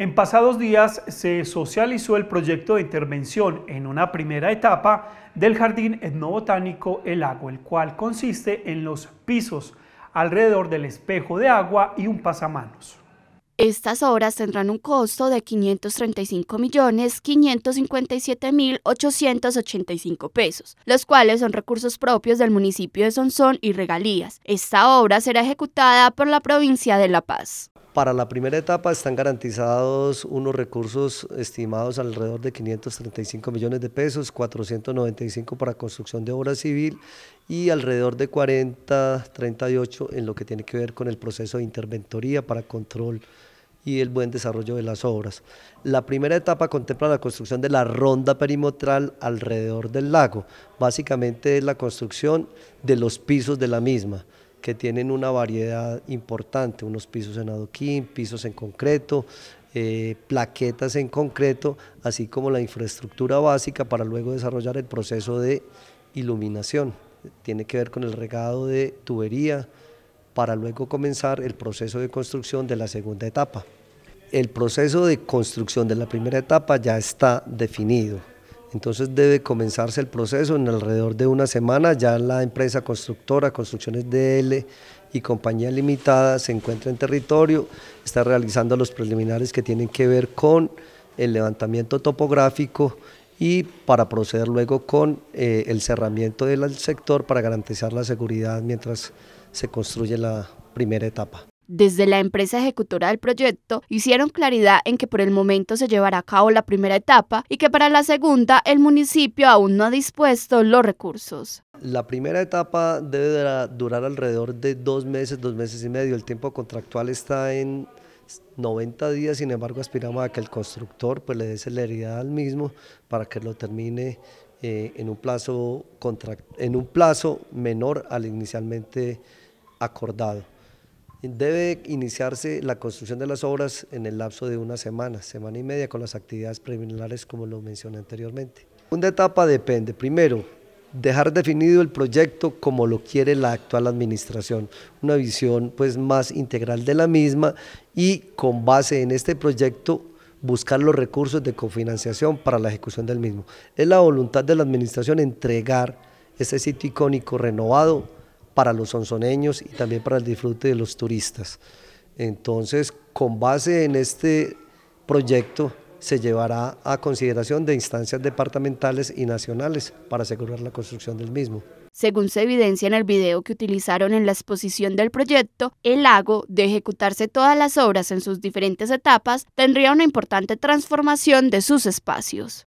En pasados días se socializó el proyecto de intervención en una primera etapa del Jardín Etnobotánico El Agua, el cual consiste en los pisos alrededor del espejo de agua y un pasamanos. Estas obras tendrán un costo de 535.557.885 pesos, los cuales son recursos propios del municipio de Sonsón y regalías. Esta obra será ejecutada por la provincia de La Paz. Para la primera etapa están garantizados unos recursos estimados alrededor de 535 millones de pesos, 495 para construcción de obra civil y alrededor de 40, 38 en lo que tiene que ver con el proceso de interventoría para control y el buen desarrollo de las obras. La primera etapa contempla la construcción de la ronda perimetral alrededor del lago, básicamente es la construcción de los pisos de la misma que tienen una variedad importante, unos pisos en adoquín, pisos en concreto, eh, plaquetas en concreto, así como la infraestructura básica para luego desarrollar el proceso de iluminación. Tiene que ver con el regado de tubería para luego comenzar el proceso de construcción de la segunda etapa. El proceso de construcción de la primera etapa ya está definido. Entonces debe comenzarse el proceso en alrededor de una semana. Ya la empresa constructora, Construcciones DL y Compañía Limitada se encuentra en territorio, está realizando los preliminares que tienen que ver con el levantamiento topográfico y para proceder luego con eh, el cerramiento del sector para garantizar la seguridad mientras se construye la primera etapa. Desde la empresa ejecutora del proyecto hicieron claridad en que por el momento se llevará a cabo la primera etapa y que para la segunda el municipio aún no ha dispuesto los recursos. La primera etapa debe durar alrededor de dos meses, dos meses y medio. El tiempo contractual está en 90 días, sin embargo aspiramos a que el constructor pues, le dé celeridad al mismo para que lo termine eh, en, un plazo en un plazo menor al inicialmente acordado. Debe iniciarse la construcción de las obras en el lapso de una semana, semana y media, con las actividades preliminares como lo mencioné anteriormente. Una etapa depende, primero, dejar definido el proyecto como lo quiere la actual administración, una visión pues más integral de la misma y con base en este proyecto buscar los recursos de cofinanciación para la ejecución del mismo. Es la voluntad de la administración entregar ese sitio icónico renovado para los sonsoneños y también para el disfrute de los turistas. Entonces, con base en este proyecto, se llevará a consideración de instancias departamentales y nacionales para asegurar la construcción del mismo. Según se evidencia en el video que utilizaron en la exposición del proyecto, el lago, de ejecutarse todas las obras en sus diferentes etapas, tendría una importante transformación de sus espacios.